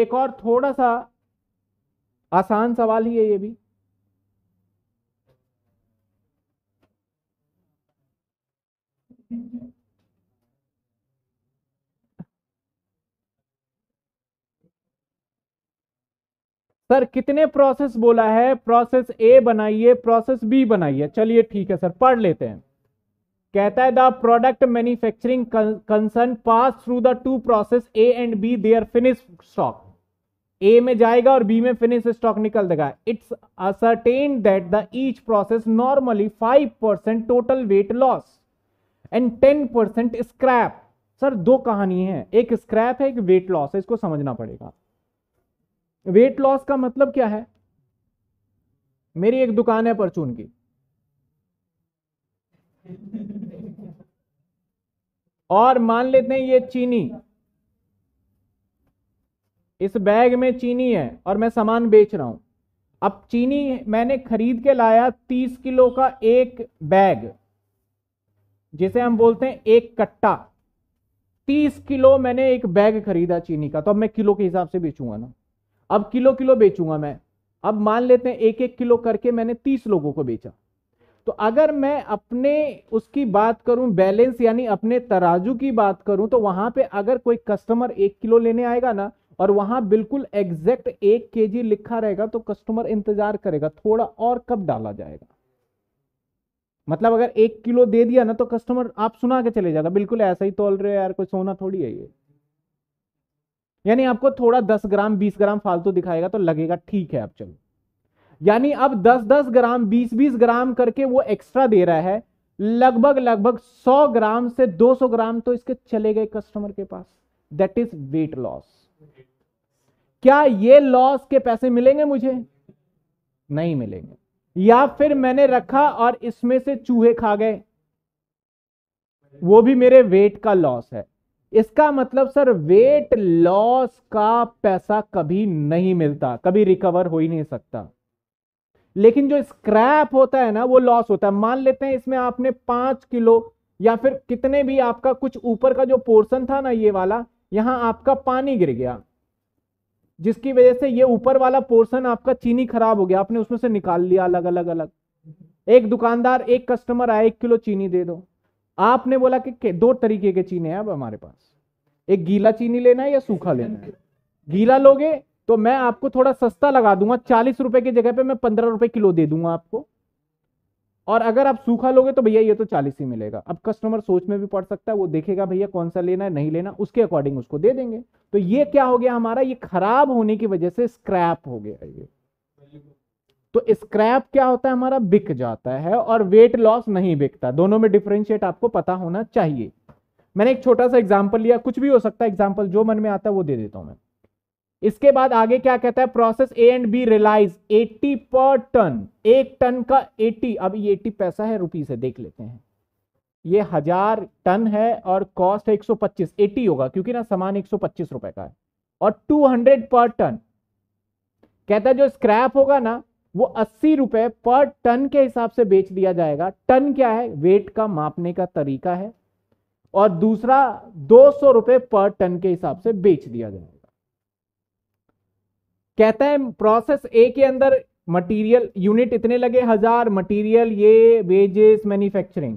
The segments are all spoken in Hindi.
एक और थोड़ा सा आसान सवाल ही है ये भी सर कितने प्रोसेस बोला है प्रोसेस ए बनाइए प्रोसेस बी बनाइए चलिए ठीक है सर पढ़ लेते हैं कहता है the product manufacturing concern pass through the two process A and B they are finish stock A में जाएगा और बी में फिनिश स्टॉक निकल देगा it's ascertain that the each process normally five percent total weight loss and ten percent scrap sir दो कहानी है एक स्क्रैप है एक वेट लॉस है इसको समझना पड़ेगा वेट लॉस का मतलब क्या है मेरी एक दुकान है परचून की और मान लेते हैं ये चीनी इस बैग में चीनी है और मैं सामान बेच रहा हूं अब चीनी मैंने खरीद के लाया तीस किलो का एक बैग जिसे हम बोलते हैं एक कट्टा तीस किलो मैंने एक बैग खरीदा चीनी का तो अब मैं किलो के हिसाब से बेचूंगा ना अब किलो किलो बेचूंगा मैं अब मान लेते हैं एक एक किलो करके मैंने तीस लोगों को बेचा तो अगर मैं अपने उसकी बात करूं बैलेंस यानी अपने तराजू की बात करूं तो वहां पे अगर कोई कस्टमर एक किलो लेने आएगा ना और वहां बिल्कुल एग्जैक्ट एक के लिखा रहेगा तो कस्टमर इंतजार करेगा थोड़ा और कब डाला जाएगा मतलब अगर एक किलो दे दिया ना तो कस्टमर आप सुना के चले जाएगा बिल्कुल ऐसा ही तोल रहे हो यार कोई सोना थोड़ी है ये यानी आपको थोड़ा दस ग्राम बीस ग्राम फालतू दिखाएगा तो लगेगा ठीक है आप चलो यानी अब 10-10 ग्राम 20-20 ग्राम करके वो एक्स्ट्रा दे रहा है लगभग लगभग 100 ग्राम से 200 ग्राम तो इसके चले गए कस्टमर के पास दैट इज वेट लॉस क्या ये लॉस के पैसे मिलेंगे मुझे नहीं मिलेंगे या फिर मैंने रखा और इसमें से चूहे खा गए वो भी मेरे वेट का लॉस है इसका मतलब सर वेट लॉस का पैसा कभी नहीं मिलता कभी रिकवर हो ही नहीं सकता लेकिन जो स्क्रैप होता है ना वो लॉस होता है मान लेते हैं इसमें आपने पांच किलो या फिर कितने भी आपका कुछ ऊपर का जो पोर्शन था ना ये वाला यहां आपका पानी गिर गया जिसकी वजह से ये ऊपर वाला पोर्शन आपका चीनी खराब हो गया आपने उसमें से निकाल लिया अलग अलग अलग एक दुकानदार एक कस्टमर आया एक किलो चीनी दे दो आपने बोला कि दो तरीके के चीनी है अब हमारे पास एक गीला चीनी लेना है या सूखा लेना है गीला लोगे तो मैं आपको थोड़ा सस्ता लगा दूंगा चालीस रुपए की जगह पे मैं पंद्रह रुपए किलो दे दूंगा आपको और अगर आप सूखा लोगे तो भैया ये तो चालीस ही मिलेगा अब कस्टमर सोच में भी पड़ सकता है वो देखेगा भैया कौन सा लेना है नहीं लेना उसके अकॉर्डिंग उसको दे देंगे तो ये क्या हो गया हमारा ये खराब होने की वजह से स्क्रैप हो गया ये तो स्क्रैप क्या होता है हमारा बिक जाता है और वेट लॉस नहीं बिकता दोनों में डिफ्रेंशिएट आपको पता होना चाहिए मैंने एक छोटा सा एग्जाम्पल लिया कुछ भी हो सकता है एग्जाम्पल जो मन में आता है वो दे देता हूं मैं इसके बाद आगे क्या कहता है process A and B realise 80 per ton एक टन का 80 अब ये 80 पैसा है रुपीज है देख लेते हैं ये हजार टन है और कॉस्ट है 125 80 होगा क्योंकि ना सामान 125 रुपए का है और 200 पर टन कहता है जो स्क्रैप होगा ना वो अस्सी रुपए पर टन के हिसाब से बेच दिया जाएगा टन क्या है वेट का मापने का तरीका है और दूसरा दो सौ रुपए पर टन के हिसाब से बेच दिया जाएगा कहता है प्रोसेस ए के अंदर मटेरियल यूनिट इतने लगे हजार मटेरियल ये wages manufacturing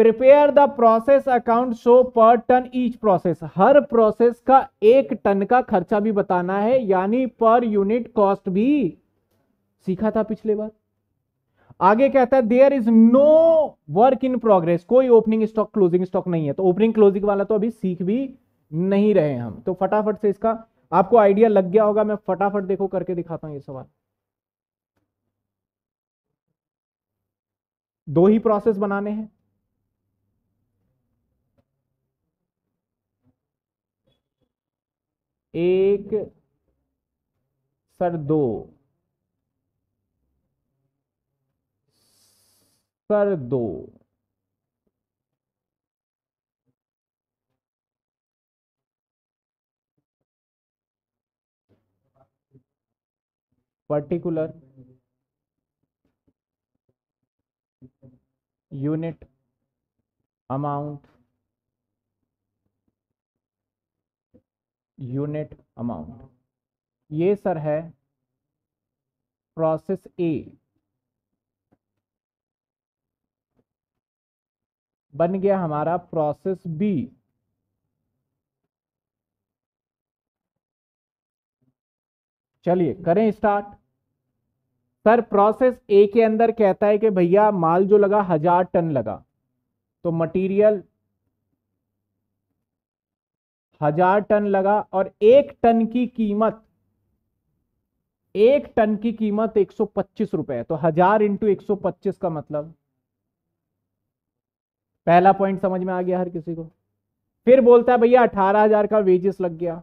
prepare the process account show per ton each process हर प्रोसेस का एक टन का खर्चा भी बताना है यानी पर यूनिट कॉस्ट भी सीखा था पिछले बार आगे कहता है there is no work in progress कोई ओपनिंग स्टॉक क्लोजिंग स्टॉक नहीं है तो ओपनिंग क्लोजिंग वाला तो अभी सीख भी नहीं रहे हम तो फटाफट से इसका आपको आइडिया लग गया होगा मैं फटाफट देखो करके दिखाता हूं ये सवाल दो ही प्रोसेस बनाने हैं एक सर दो सर दो particular unit amount unit amount ये सर है प्रोसेस ए बन गया हमारा प्रोसेस बी चलिए करें स्टार्ट सर प्रोसेस ए के अंदर कहता है कि भैया माल जो लगा हजार टन लगा तो मटेरियल हजार टन लगा और एक टन की कीमत एक टन की कीमत एक सौ पच्चीस रुपए तो हजार इंटू एक सौ पच्चीस का मतलब पहला पॉइंट समझ में आ गया हर किसी को फिर बोलता है भैया अठारह हजार का वेजेस लग गया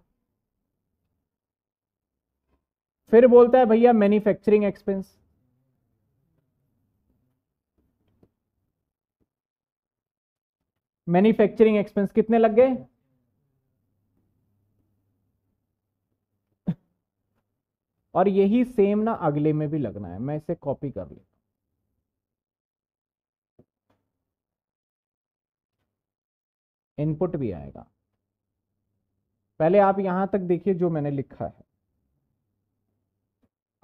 फिर बोलता है भैया मैन्युफैक्चरिंग एक्सपेंस मैन्युफैक्चरिंग एक्सपेंस कितने लग गए और यही सेम ना अगले में भी लगना है मैं इसे कॉपी कर लेता इनपुट भी आएगा पहले आप यहां तक देखिए जो मैंने लिखा है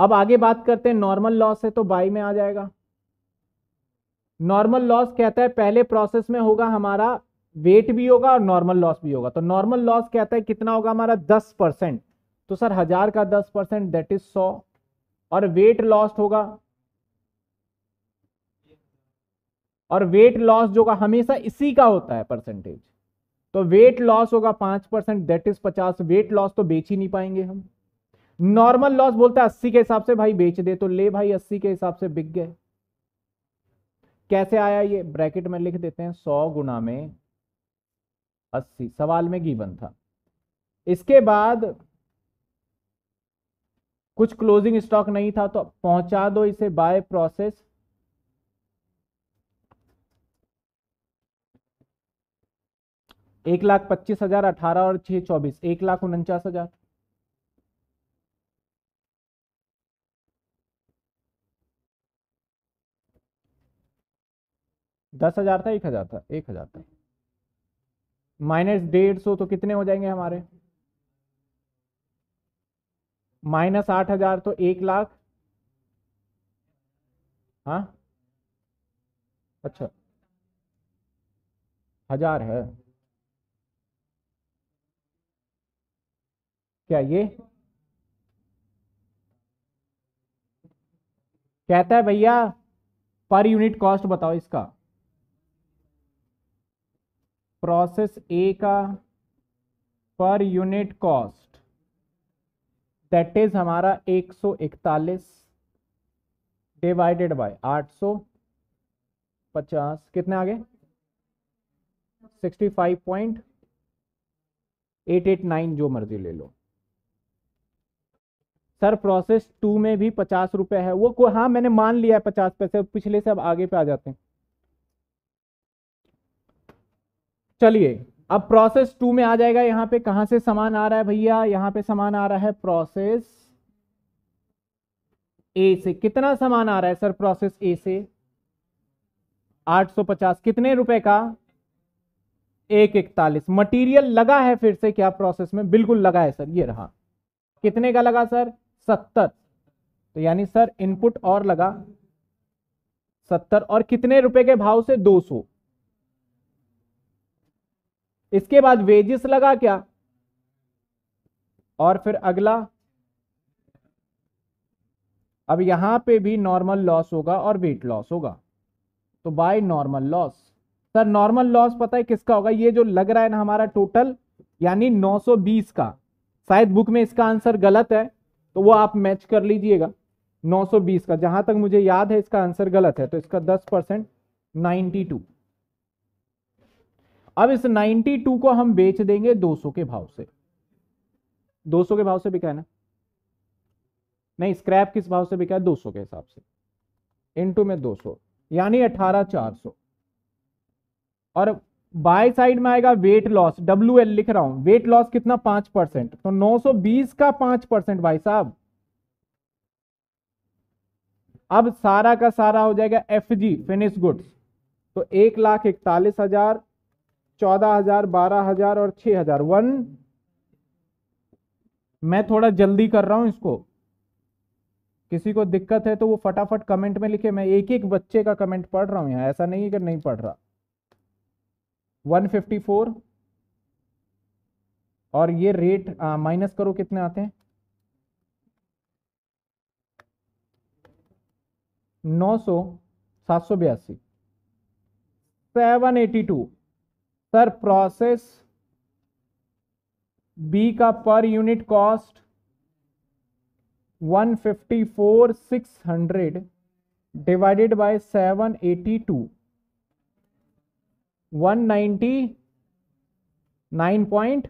अब आगे बात करते हैं नॉर्मल लॉस है तो बाई में आ जाएगा नॉर्मल लॉस कहता है पहले प्रोसेस में होगा हमारा वेट भी होगा और नॉर्मल लॉस भी होगा तो नॉर्मल लॉस कहता है कितना होगा हमारा दस परसेंट तो सर हजार का दस परसेंट दैट इज सौ और वेट लॉस होगा और वेट लॉस जो होगा हमेशा इसी का होता है परसेंटेज तो वेट लॉस होगा पांच परसेंट दैट इज पचास वेट लॉस तो बेच ही नहीं पाएंगे हम नॉर्मल लॉस बोलता है अस्सी के हिसाब से भाई बेच दे तो ले भाई अस्सी के हिसाब से बिक गए कैसे आया ये ब्रैकेट में लिख देते हैं सौ गुना में अस्सी सवाल में गिवन था इसके बाद कुछ क्लोजिंग स्टॉक नहीं था तो पहुंचा दो इसे बाय प्रोसेस एक लाख पच्चीस हजार अठारह और छह चौबीस एक लाख उनचास हजार दस हजार था एक हजार था एक हजार था माइनस डेढ़ सौ तो कितने हो जाएंगे हमारे माइनस आठ हजार तो एक लाख हाँ अच्छा हजार है क्या ये कहता है भैया पर यूनिट कॉस्ट बताओ इसका प्रोसेस ए का per unit cost that is हमारा 141 डिवाइडेड बाय 850 कितने आ गए 65.889 जो मर्जी ले लो सर प्रोसेस टू में भी पचास रुपए है वो को हाँ मैंने मान लिया है पचास पैसे पिछले से अब आगे पे आ जाते हैं चलिए अब प्रोसेस टू में आ जाएगा यहां पे कहाँ से सामान आ रहा है भैया यहां पे सामान आ रहा है प्रोसेस ए से कितना सामान आ रहा है सर प्रोसेस ए से 850 कितने रुपए का एक इकतालीस मटीरियल लगा है फिर से क्या प्रोसेस में बिल्कुल लगा है सर ये रहा कितने का लगा सर सत्तर तो यानी सर इनपुट और लगा सत्तर और कितने रुपए के भाव से दो सौ इसके बाद वेजिस लगा क्या और फिर अगला अब यहां पे भी नॉर्मल लॉस होगा और वेट लॉस होगा तो by normal loss sir normal loss पता है किसका होगा ये जो लग रहा है ना हमारा टोटल यानी 920 का शायद बुक में इसका आंसर गलत है तो वो आप मैच कर लीजिएगा 920 का जहां तक मुझे याद है इसका आंसर गलत है तो इसका 10 परसेंट नाइन्टी अब इस 92 को हम बेच देंगे 200 के भाव से 200 के भाव से बिका है ना नहीं स्क्रैप किस भाव से बिका है 200 के हिसाब से इनटू में 200 यानी 18400 और बाय साइड में आएगा वेट लॉस डब्ल्यू एल लिख रहा हूं वेट लॉस कितना पांच परसेंट तो 920 का पांच परसेंट भाई साहब अब सारा का सारा हो जाएगा एफ जी फिनिश गुड्स तो एक लाख इकतालीस हजार चौदह हजार बारह हजार और छह हजार वन मैं थोड़ा जल्दी कर रहा हूं इसको किसी को दिक्कत है तो वो फटाफट कमेंट में लिखे मैं एक एक बच्चे का कमेंट पढ़ रहा हूं यहां ऐसा नहीं है कि नहीं पढ़ रहा 154 और ये रेट आ, माइनस करो कितने आते हैं 900 सात सौ बयासी seven eighty two sir process B का per unit cost 154,600 divided by 782 199 point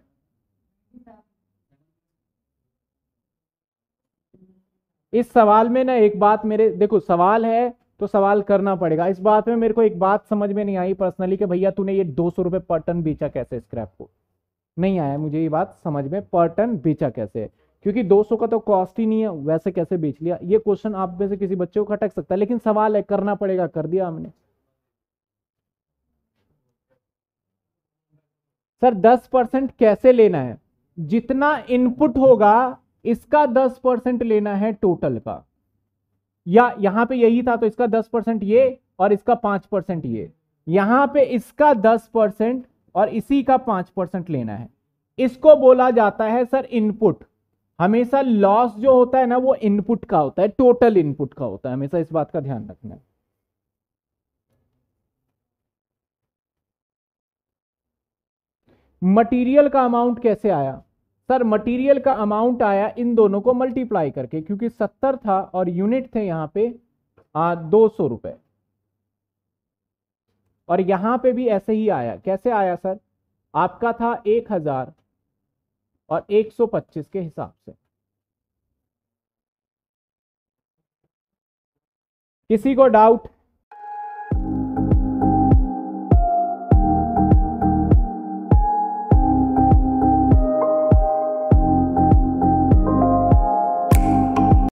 इस सवाल में ना एक बात मेरे देखो सवाल है तो सवाल करना पड़ेगा इस बात में मेरे को एक बात समझ में नहीं आई पर्सनली कि भैया तूने ये दो सौ रुपये पर टन बेचा कैसे स्क्रैप को नहीं आया मुझे ये बात समझ में पर टन बेचा कैसे क्योंकि 200 का तो कॉस्ट ही नहीं है वैसे कैसे बेच लिया ये क्वेश्चन आप में से किसी बच्चे को खटक सकता है लेकिन सवाल है करना पड़ेगा कर दिया हमने सर 10 परसेंट कैसे लेना है जितना इनपुट होगा इसका 10 परसेंट लेना है टोटल का या यहां पे यही था तो इसका दस परसेंट ये और इसका पांच परसेंट ये यहां पे इसका दस परसेंट और इसी का पांच परसेंट लेना है इसको बोला जाता है सर इनपुट हमेशा लॉस जो होता है ना वो इनपुट का होता है टोटल इनपुट का होता है हमेशा इस बात का ध्यान रखना है मटेरियल का अमाउंट कैसे आया सर मटेरियल का अमाउंट आया इन दोनों को मल्टीप्लाई करके क्योंकि सत्तर था और यूनिट थे यहां पे आ, दो सौ रुपये और यहां पे भी ऐसे ही आया कैसे आया सर आपका था एक हजार और एक सौ पच्चीस के हिसाब से किसी को डाउट